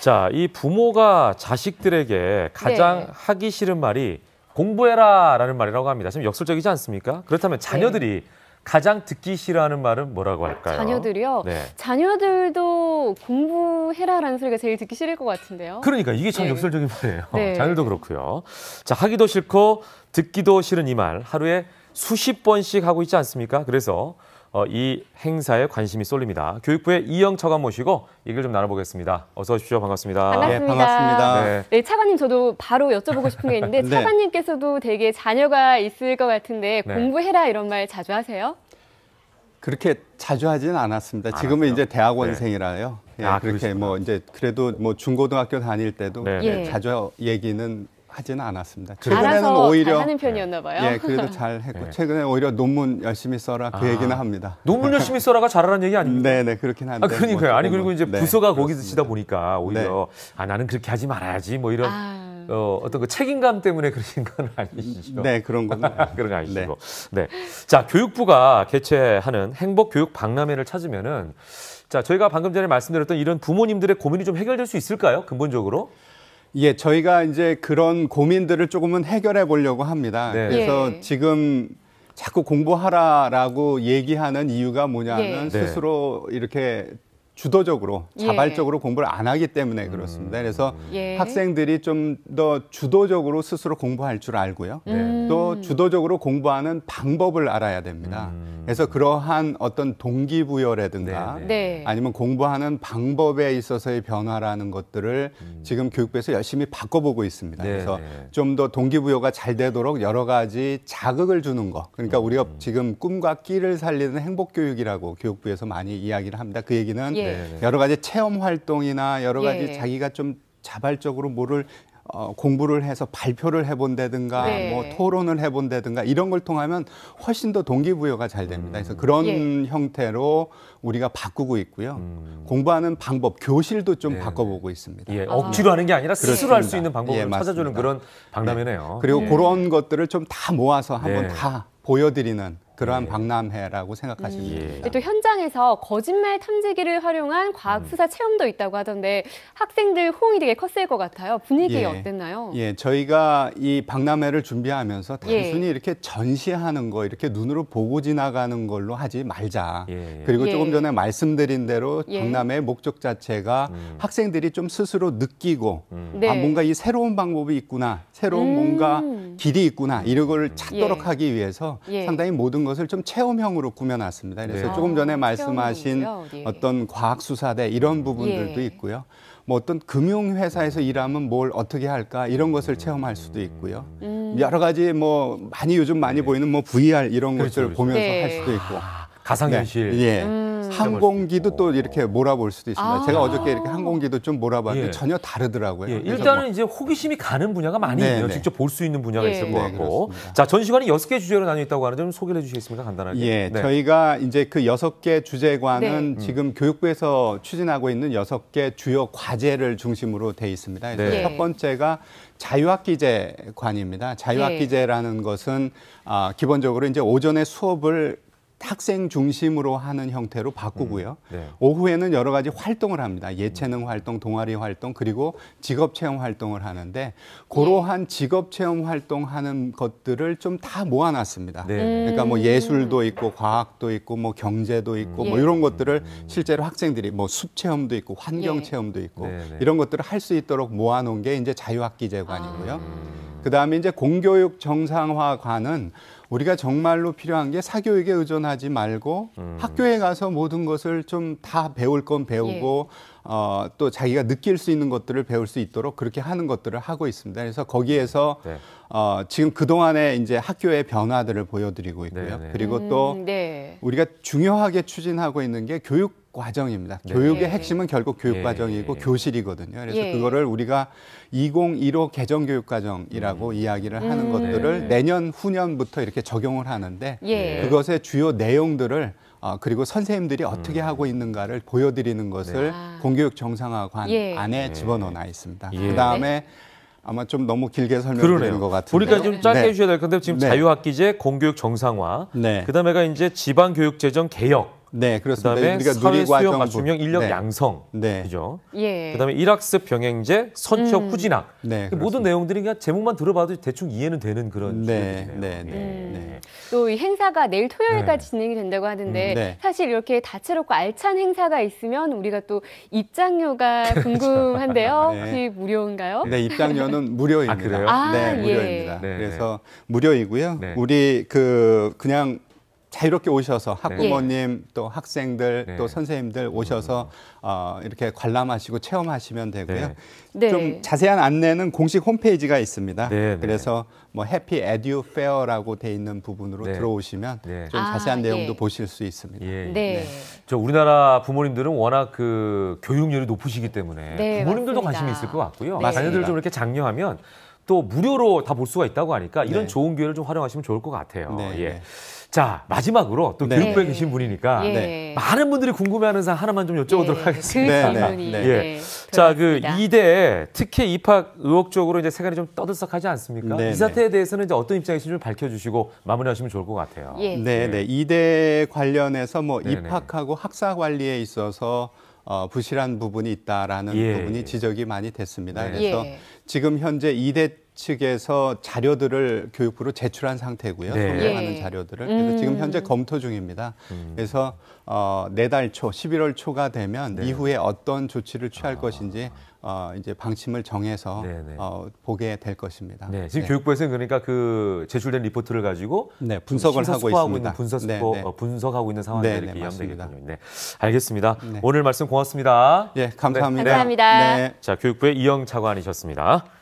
자, 이 부모가 자식들에게 가장 네. 하기 싫은 말이 공부해라라는 말이라고 합니다. 좀 역설적이지 않습니까? 그렇다면 네. 자녀들이 네. 가장 듣기 싫어하는 말은 뭐라고 할까요? 자녀들이요? 네. 자녀들도 공부해라라는 소리가 제일 듣기 싫을 것 같은데요. 그러니까 이게 참 네. 역설적인 말이에요. 네. 자녀도 그렇고요. 자, 하기도 싫고 듣기도 싫은 이 말 하루에 수십 번씩 하고 있지 않습니까? 그래서 어, 이 행사에 관심이 쏠립니다. 교육부의 이영 차관 모시고 얘기를 좀 나눠보겠습니다. 어서 오십시오. 반갑습니다. 네, 반갑습니다. 네, 반갑습니다. 네. 네, 차관님 저도 바로 여쭤보고 싶은 게 있는데 네. 차관님께서도 되게 자녀가 있을 것 같은데 네. 공부해라 이런 말 자주 하세요? 그렇게 자주 하지 않았습니다. 지금은 이제 대학원생이라요. 네. 예, 아, 그렇게 그러시구나. 뭐 이제 그래도 뭐 중고등학교 다닐 때도 네. 예. 네. 자주 얘기는 하지는 않았습니다. 최근에는 오히려 하는 편이었나 봐요. 예, 그래도 잘 했고 네. 최근에 오히려 논문 열심히 써라 그 아, 얘기는 합니다. 논문 열심히 써라가 잘하는 얘기 아닙니까? 네, 네, 그렇긴 한데. 아, 그러니까요. 뭐 아니 그리고 이제 네, 부서가 거기 있으시다 보니까 오히려 네. 아 나는 그렇게 하지 말아야지 뭐 이런 아... 어, 어떤 그 책임감 때문에 그러신 건 아니시죠? 네, 그런 건 그런 거 아니시고. 네. 네. 자, 교육부가 개최하는 행복 교육 박람회를 찾으면은 자, 저희가 방금 전에 말씀드렸던 이런 부모님들의 고민이 좀 해결될 수 있을까요? 근본적으로? 예, 저희가 이제 그런 고민들을 조금은 해결해 보려고 합니다. 네. 그래서 예. 지금 자꾸 공부하라라고 얘기하는 이유가 뭐냐면 예. 네. 스스로 이렇게 주도적으로 예. 자발적으로 예. 공부를 안 하기 때문에 그렇습니다. 음. 그래서 예. 학생들이 좀 더 주도적으로 스스로 공부할 줄 알고요. 음. 네. 또 주도적으로 공부하는 방법을 알아야 됩니다. 음. 그래서 그러한 어떤 동기부여라든가 네네. 네. 네. 아니면 공부하는 방법에 있어서의 변화라는 것들을 음. 지금 교육부에서 열심히 바꿔보고 있습니다. 네 그래서 네. 좀더 동기부여가 잘 되도록 여러 가지 자극을 주는 것. 그러니까 우리가 음. 지금 꿈과 끼를 살리는 행복교육이라고 교육부에서 많이 이야기를 합니다. 그 얘기는 예. 네. 여러 가지 체험 활동이나 여러 가지 예. 자기가 좀 자발적으로 뭐를 어, 공부를 해서 발표를 해본다든가 네. 뭐 토론을 해본다든가 이런 걸 통하면 훨씬 더 동기부여가 잘 됩니다. 그래서 음. 그런 예. 형태로 우리가 바꾸고 있고요. 음. 공부하는 방법, 교실도 좀네 바꿔보고 있습니다. 예, 아. 억지로 아. 하는 게 아니라 스스로 할 수 있는 방법을 예, 찾아주는 그런 네. 박람회네요. 그리고 예. 그런 것들을 좀 다 모아서 한번 네. 다 보여드리는 그러한 네. 박람회라고 생각하시면 음. 됩니다. 예. 또 현장에서 거짓말 탐지기를 활용한 과학 수사 음. 체험도 있다고 하던데 학생들 호응이 되게 컸을 것 같아요. 분위기 예. 어땠나요? 예, 저희가 이 박람회를 준비하면서 예. 단순히 예. 이렇게 전시하는 거 이렇게 눈으로 보고 지나가는 걸로 하지 말자. 예. 그리고 조금 예. 전에 말씀드린 대로 박람회의 목적 자체가 음. 학생들이 좀 스스로 느끼고 음. 네. 아 뭔가 이 새로운 방법이 있구나, 새로운 뭔가 음. 길이 있구나 이런 걸 음. 찾도록 하기 위해서 상당히 모든 것 것을 좀 체험형으로 꾸며놨습니다. 그래서 네. 조금 전에 아, 말씀하신 예. 어떤 과학수사대 이런 부분들도 예. 있고요. 뭐 어떤 금융회사에서 일하면 뭘 어떻게 할까 이런 것을 체험할 수도 있고요. 음. 여러 가지 뭐 많이 요즘 많이 네. 보이는 뭐 VR 이런 그렇죠, 것들 그렇죠. 보면서 네. 할 수도 있고. 아, 가상현실. 네. 예. 음. 항공기도 또 이렇게 몰아볼 수도 있습니다. 아 제가 어저께 이렇게 항공기도 좀 몰아봤는데 예. 전혀 다르더라고요. 예. 일단은 뭐 이제 호기심이 가는 분야가 많이 네네. 있네요. 직접 볼 수 있는 분야가 예. 있을 것 네, 같고. 네, 자, 전 시간이 여섯 개 주제로 나뉘어 있다고 하는데 좀 소개를 해주시겠습니까? 간단하게. 예, 네. 저희가 이제 그 여섯 개주제관은 네. 지금 음. 교육부에서 추진하고 있는 여섯 개 주요 과제를 중심으로 돼 있습니다. 네. 첫 번째가 자유학기제관입니다. 자유학기제라는 것은 아, 기본적으로 이제 오전에 수업을 학생 중심으로 하는 형태로 바꾸고요. 음, 네. 오후에는 여러 가지 활동을 합니다. 예체능 활동, 동아리 활동, 그리고 직업 체험 활동을 하는데 그러한 네. 직업 체험 활동하는 것들을 좀 다 모아놨습니다. 네. 그러니까 뭐 음. 예술도 있고 과학도 있고 뭐 경제도 있고 뭐 음, 뭐 이런 예. 것들을 음. 실제로 학생들이 뭐 숲 체험도 있고 환경 예. 체험도 있고 네, 네. 이런 것들을 할 수 있도록 모아놓은 게 이제 자유학기제관이고요. 아. 그다음에 이제 공교육 정상화관은 우리가 정말로 필요한 게 사교육에 의존하지 말고 음. 학교에 가서 모든 것을 좀 다 배울 건 배우고 예. 어, 또 자기가 느낄 수 있는 것들을 배울 수 있도록 그렇게 하는 것들을 하고 있습니다. 그래서 거기에서 음. 네. 어, 지금 그동안에 이제 학교의 변화들을 보여드리고 있고요. 네, 네. 그리고 음, 또 음, 우리가 중요하게 추진하고 있는 게 교육 과정입니다. 네. 교육의 예. 핵심은 결국 교육 예. 과정이고 교실이거든요. 그래서 예. 그거를 우리가 2015 개정 교육 과정이라고 음. 이야기를 하는 음. 것들을 네. 내년 후년부터 이렇게 적용을 하는데 예. 그것의 주요 내용들을 어, 그리고 선생님들이 어떻게 음. 하고 있는가를 보여드리는 것을 네. 아. 공교육 정상화관 예. 안에 예. 집어넣어 놔 있습니다. 그다음에 아마 좀 너무 길게 설명드리는 것 같은데. 보니까 좀 네. 짧게 네. 해주셔야 될 건데 지금 네. 자유학기제, 공교육 정상화, 네. 그다음에가 이제 지방교육재정 개혁. 네, 그렇습니다. 그다음에 우리가 사회 수용 맞춤형 인력 네. 양성, 네. 그죠? 예. 그다음에 일학습 병행제, 선취업 음. 후진학. 네, 그 모든 내용들이 그냥 제목만 들어봐도 대충 이해는 되는 그런 네, 네, 예. 네, 음. 네. 또 이 행사가 내일 토요일까지 네. 진행이 된다고 하는데 음, 네. 사실 이렇게 다채롭고 알찬 행사가 있으면 우리가 또 입장료가 그렇죠. 궁금한데요. 네. 혹시 무료인가요? 네, 입장료는 무료입니다. 아, 그래요? 아, 예. 네, 무료입니다. 예. 그래서 무료이고요. 우리 그 그냥 자유롭게 오셔서 네. 학부모님 예. 또 학생들 네. 또 선생님들 오셔서 음. 어, 이렇게 관람하시고 체험하시면 되고요. 네. 네. 좀 자세한 안내는 공식 홈페이지가 있습니다. 네, 네. 그래서 뭐 해피 에듀 페어라고 돼 있는 부분으로 들어오시면 좀 아, 자세한 아, 내용도 예. 보실 수 있습니다. 예. 네. 저 우리나라 부모님들은 워낙 그교육열이 높으시기 때문에 네, 부모님들도 맞습니다. 관심이 있을 것 같고요. 자녀들 좀 이렇게 장려하면 또 무료로 다 볼 수가 있다고 하니까 이런 네. 좋은 기회를 좀 활용하시면 좋을 것 같아요. 네. 예. 네. 자 마지막으로 또 네. 교육부에 계신 분이니까 예. 네. 많은 분들이 궁금해하는 사항 하나만 좀 여쭤보도록 예, 그 하겠습니다. 그질 네, 네, 네. 예. 자그 이대 특혜 입학 의혹적으로 이제 세간이 좀 떠들썩하지 않습니까? 이 사태에 대해서는 이제 어떤 입장이신지 좀 밝혀주시고 마무리하시면 좋을 것 같아요. 예. 네, 네. 이대 관련해서 뭐 입학하고 학사 관리에 있어서 어, 부실한 부분이 있다라는 예. 부분이 지적이 많이 됐습니다. 네. 그래서 예. 지금 현재 이대 측에서 자료들을 교육부로 제출한 상태고요. 네. 소개하는 예. 자료들을. 그래서 지금 현재 음. 검토 중입니다. 음. 그래서 어, 내달 초, 11월 초가 되면 네. 이후에 어떤 조치를 취할 아. 것인지 어, 이제 방침을 정해서 네, 네. 어, 보게 될 것입니다. 네, 지금 네. 교육부에서는 그러니까 그 제출된 리포트를 가지고 네, 분석을 하고 있습니다. 분석, 네, 어, 분석하고 있는 상황이 이렇게 이해 네, 알겠습니다. 오늘 말씀 고맙습니다. 예, 네, 감사합니다. 감사합니다. 자, 교육부의 이영 차관이셨습니다.